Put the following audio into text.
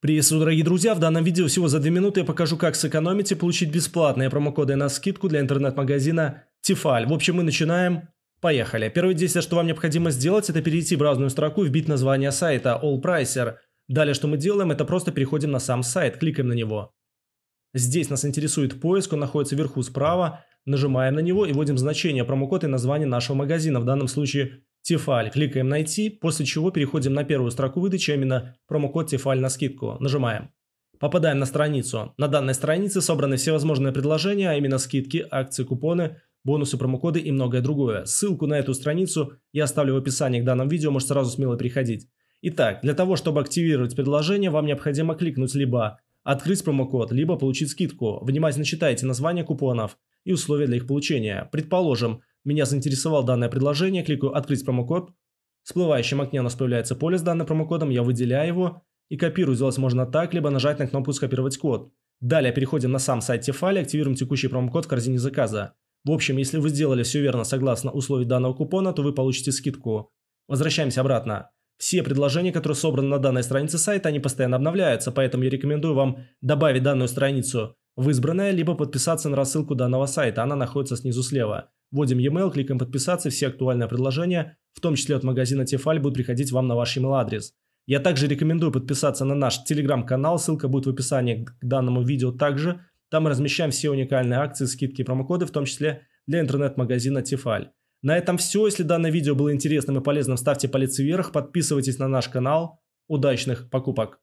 Приветствую, дорогие друзья! В данном видео всего за 2 минуты я покажу, как сэкономить и получить бесплатные промокоды на скидку для интернет-магазина Тифаль. В общем, мы начинаем. Поехали. Первое действие, что вам необходимо сделать, это перейти в разную строку и вбить название сайта AllPricer. Далее, что мы делаем, это просто переходим на сам сайт, кликаем на него. Здесь нас интересует поиск, он находится вверху справа. Нажимаем на него и вводим значение, промокода и название нашего магазина. В данном случае Тефаль. Кликаем «Найти», после чего переходим на первую строку выдачи, а именно промокод Тефаль на скидку. Нажимаем. Попадаем на страницу. На данной странице собраны всевозможные предложения, а именно скидки, акции, купоны, бонусы, промокоды и многое другое. Ссылку на эту страницу я оставлю в описании к данному видео, может сразу смело приходить. Итак, для того, чтобы активировать предложение, вам необходимо кликнуть либо «Открыть промокод», либо «Получить скидку». Внимательно читайте название купонов и условия для их получения. Предположим, меня заинтересовало данное предложение, кликаю «Открыть промокод». В всплывающем окне у нас появляется поле с данным промокодом, я выделяю его и копирую. Сделать можно так, либо нажать на кнопку «Скопировать код». Далее переходим на сам сайт Тефали, активируем текущий промокод в корзине заказа. В общем, если вы сделали все верно согласно условиям данного купона, то вы получите скидку. Возвращаемся обратно. Все предложения, которые собраны на данной странице сайта, они постоянно обновляются, поэтому я рекомендую вам добавить данную страницу в избранное, либо подписаться на рассылку данного сайта, она находится снизу слева. Вводим e-mail, кликаем подписаться, все актуальные предложения, в том числе от магазина Тефаль, будут приходить вам на ваш email адрес. Я также рекомендую подписаться на наш телеграм-канал, ссылка будет в описании к данному видео также. Там мы размещаем все уникальные акции, скидки и промокоды, в том числе для интернет-магазина Тефаль. На этом все. Если данное видео было интересным и полезным, ставьте палец вверх, подписывайтесь на наш канал. Удачных покупок!